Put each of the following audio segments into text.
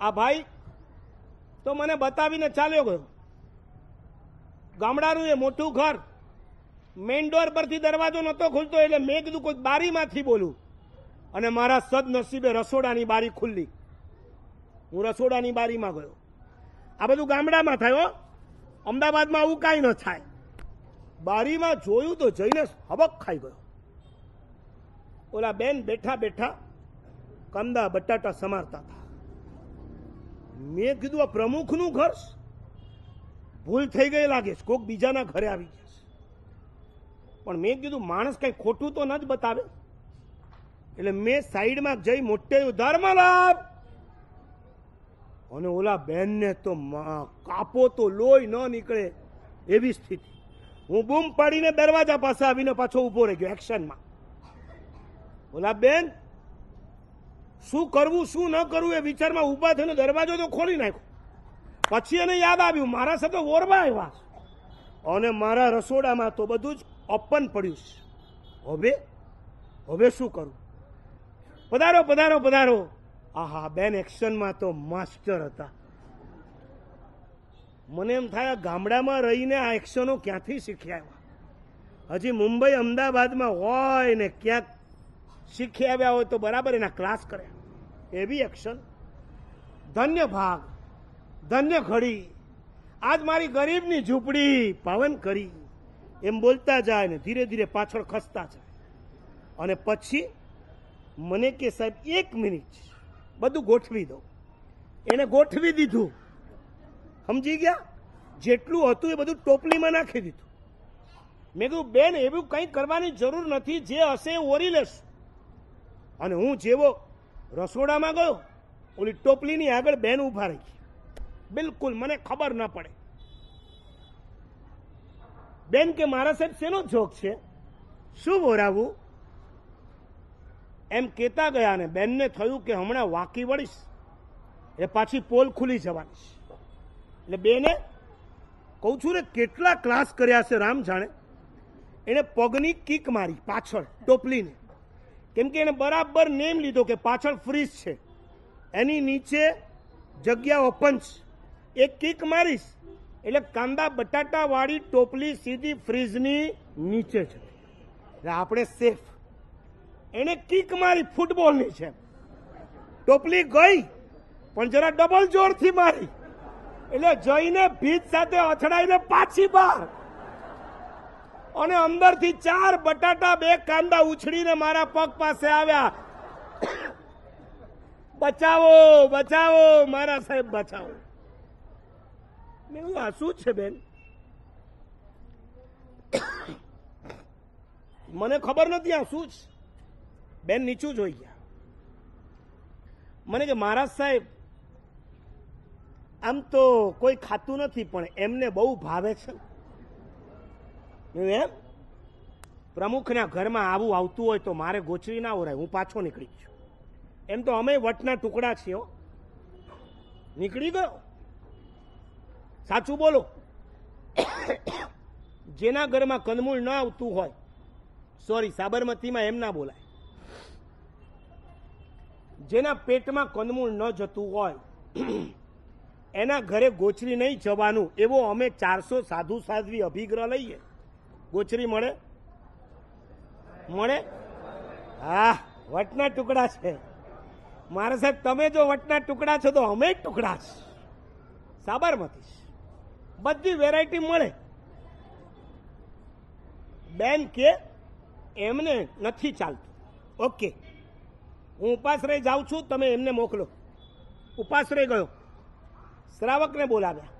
આ ભાઈ તો મને બતાવીને ચાલ્યો ગયો ગામડાનું એ મોટું ઘર મેઇન ડોર પરથી દરવાજો નહોતો ખુલતો એટલે મેં કીધું કોઈ બારીમાંથી બોલું અને મારા સદનસીબે રસોડાની બારી ખુલ્લી હું રસોડાની બારીમાં ગયો આ બધું ગામડામાં થયો અમદાવાદમાં આવું કાંઈ ન થાય બારીમાં જોયું તો જઈને હબક ખાઈ ગયો ઓલા બેન બેઠા બેઠા કંદા બટાટા સમારતા હતા મેં કીધું આ પ્રમુખનું ઘર ભૂલ થઈ ગઈ લાગે છે કોક બીજાના ઘરે આવી જશે પણ મેં કીધું માણસ કંઈ ખોટું તો ન જ બતાવે એટલે મેં સાઈડમાં જઈ મોટે ઉધારમાં લાભ અને ઓલા બેનને તો કાપો તો લોહી ન નીકળે એવી સ્થિતિ હું બૂમ પાડીને દરવાજા પાસે આવીને પાછો ઊભો રહી ગયો એક્શનમાં ઓલા બેન શું કરવું શું ન કરવું એ વિચારમાં ઊભા થઈને દરવાજો તો ખોલી નાખ્યો પછી એને યાદ આવ્યું મારા સાથે ઓરવા આવ્યા અને મારા રસોડામાં તો બધું જ ઓપન પડ્યું છે હવે હવે શું કરું પધારો પધારો પધારો આહા બેન એક્શનમાં તો માસ્ટર હતા મને એમ થાય ગામડામાં રહીને આ એક્શનો ક્યાંથી શીખી આવ્યા હજી મુંબઈ અમદાવાદમાં હોય ને ક્યાંક શીખી આવ્યા હોય તો બરાબર એના ક્લાસ કર્યા એવી એક્શન ધન્ય ભાગ ધન્ય ઘડી આજ મારી ગરીબની ઝૂંપડી પાવન કરી એમ બોલતા જાય ને ધીરે ધીરે પાછળ ખસતા જાય અને પછી મને કે સાહેબ એક મિનિટ બધું ગોઠવી દો એને ગોઠવી દીધું સમજી ગયા જેટલું હતું એ બધું ટોપલીમાં નાખી દીધું મેં કીધું બેન એવું કંઈ કરવાની જરૂર નથી જે હશે એ ઓરી લેશું અને હું જેવો રસોડામાં ગયો ઓલી ટોપલીની આગળ બેન ઊભા રહી બિલકુલ મને ખબર ન પડે બેન કે મારા સાહેબ શેનો જોક છે શું બોરાવું એમ કહેતા ગયા ને બેનને થયું કે હમણાં વાંકી વળીશ એટલે પાછી પોલ ખુલી જવાની એટલે બેને કહું છું ને કેટલા ક્લાસ કર્યા છે રામ જાણે એણે પગની કિક મારી પાછળ ટોપલીને કેમ કે એણે બરાબર નેમ લીધો કે પાછળ ફ્રીજ છે એની નીચે જગ્યાઓ પંચ એક કિક મારીશ એટલે કાંદા બટાટાવાળી ટોપલી સીધી ફ્રીજની નીચે છે એટલે આપણે સેફ એણે કિક મારી ફૂટબોલની છે ટોપલી ગઈ પણ જરા ડબલ જોરથી મારી એટલે જઈને ભીત સાથે અથડાઈને પાછી બહાર અને અંદરથી ચાર બટાટા બે કાંદા ઉછળીને મારા પગ પાસે આવ્યા બચાવો બચાવો મારા સાહેબ બચાવો એવું આ શું છે બેન મને ખબર નથી આ શું છે બેન નીચું જોઈ ગયા મને કે મહારાજ સાહેબ આમ તો કોઈ ખાતું નથી પણ એમને બહુ ભાવે છે એમ પ્રમુખના ઘરમાં આવું આવતું હોય તો મારે ગોચરી ના ઓરાય હું પાછો નીકળી છું એમ તો અમે વટના ટુકડા છીએ નીકળી ગયો સાચું બોલો જેના ઘરમાં કંદમૂળ ન આવતું હોય સોરી સાબરમતીમાં એમ ના બોલાય જેના પેટમાં કંદમૂળ ન જતું હોય એના ઘરે ગોચરી નહીં જવાનું એવો અમે ચારસો સાધુ સાધ્વી અભિગ્રહ લઈએ ગોચરી મળે મળે હા વટના ટુકડા છે મારા સાહેબ તમે જો વટના ટુકડા છો તો અમે જ ટુકડા છે સાબરમતી બધી વેરાયટી મળે બેન કે એમને નથી ચાલતું ઓકે હું ઉપાશ્રય જાઉં છું તમે એમને મોકલો ઉપાશ્રય ગયો શ્રાવકને બોલાવ્યા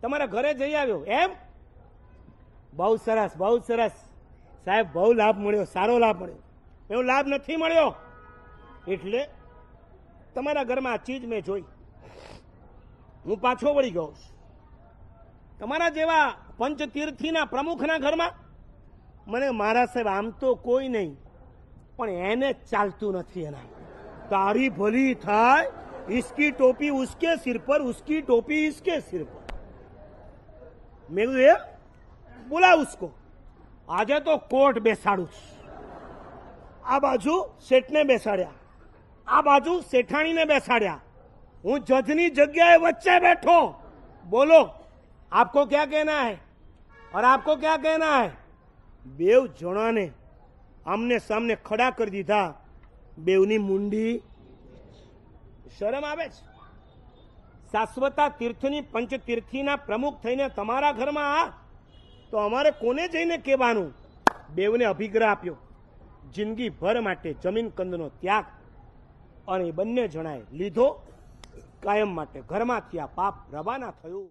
તમારા ઘરે જઈ આવ્યો એમ બહુ સરસ બહુ સરસ સાહેબ બહુ લાભ મળ્યો સારો લાભ મળ્યો એવો લાભ નથી મળ્યો એટલે તમારા ઘરમાં આ ચીજ મેં જોઈ હું પાછો વળી ગયો તમારા જેવા પંચતીર્થીના પ્રમુખના ઘરમાં મને મારા સાહેબ આમ તો કોઈ નહીં પણ એને ચાલતું નથી એના તારી ભલી થાય ઇસકી ટોપી ઉસકે સિર પર ઉસકી ટોપી ઇસકે સિર પર મેં કીધું એમ બોલાવ ઉસકો આજે તો કોર્ટ બેસાડું આ બાજુ શેઠને બેસાડ્યા આ બાજુ શેઠાણીને બેસાડ્યા હું જજની જગ્યાએ વચ્ચે બેઠો બોલો આપકો ક્યાં કહેના હૈ और આપકો क्या કહેના है બેવ જણાને આમને સામને ખડા કરી દીધા બેવની મુંડી શરમ આવે છે શાશ્વતા તીર્થની પંચતીર્થીના પ્રમુખ થઈને તમારા ઘરમાં આ તો અમારે કોને જઈને કહેવાનું બેવને અભિગ્રહ આપ્યો જિંદગીભર માટે જમીન કંદનો ત્યાગ અને બંને જણાએ લીધો કાયમ માટે ઘરમાંથી આ પાપ રવાના થયું